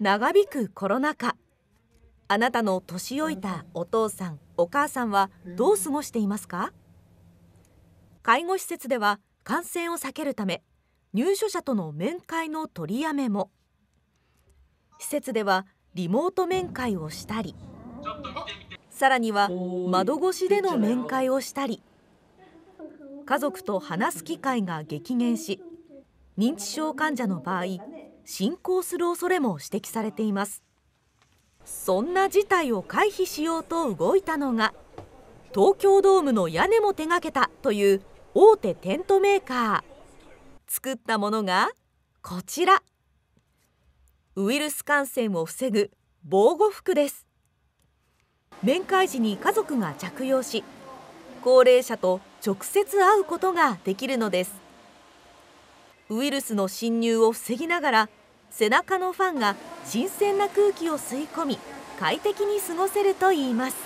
長引くコロナ禍あなたの年老いたお父さんお母さんはどう過ごしていますか介護施設では感染を避けるため入所者との面会の取りやめも施設ではリモート面会をしたりさらには窓越しでの面会をしたり家族と話す機会が激減し認知症患者の場合進行する恐れも指摘されていますそんな事態を回避しようと動いたのが東京ドームの屋根も手掛けたという大手テントメーカー作ったものがこちらウイルス感染を防ぐ防護服です面会時に家族が着用し高齢者と直接会うことができるのですウイルスの侵入を防ぎながら背中のファンが新鮮な空気を吸い込み快適に過ごせるといいます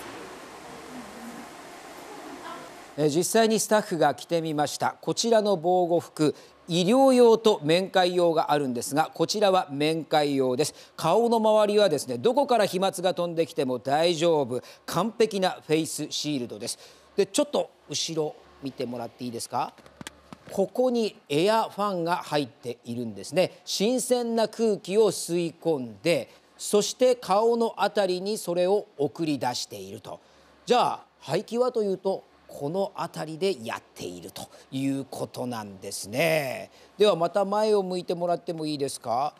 実際にスタッフが着てみましたこちらの防護服医療用と面会用があるんですがこちらは面会用です顔の周りはですねどこから飛沫が飛んできても大丈夫完璧なフェイスシールドですでちょっと後ろ見てもらっていいですかここにエアファンが入っているんですね新鮮な空気を吸い込んでそして顔の辺りにそれを送り出しているとじゃあ排気はというとこの辺りでやっているということなんですねではまた前を向いてもらってもいいですか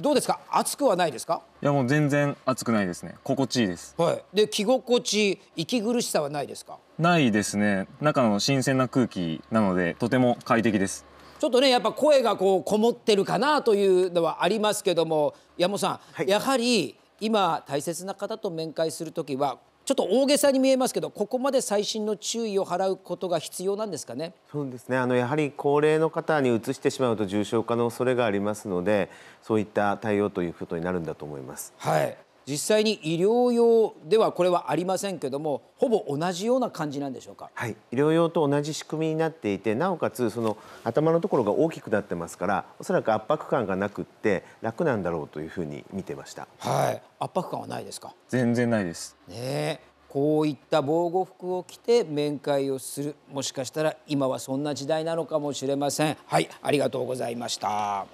どうですか暑くはないですかいやもう全然暑くないですね心地いいですはい。で着心地息苦しさはないですかないですね中の新鮮な空気なのでとても快適ですちょっとねやっぱ声がこうこもってるかなというのはありますけども山本さん、はい、やはり今大切な方と面会する時はちょっと大げさに見えますけどここまで最新の注意を払うことが必要なんですかねそうですねあのやはり高齢の方にうつしてしまうと重症化の恐れがありますのでそういった対応ということになるんだと思います。はい実際に医療用ではこれはありませんけどもほぼ同じような感じなんでしょうか、はい、医療用と同じ仕組みになっていてなおかつその頭のところが大きくなってますからおそらく圧迫感がなくって楽なんだろうというふうに見てました、はい、圧迫感はないですか全然ないです、ね、こういった防護服を着て面会をするもしかしたら今はそんな時代なのかもしれませんはいありがとうございました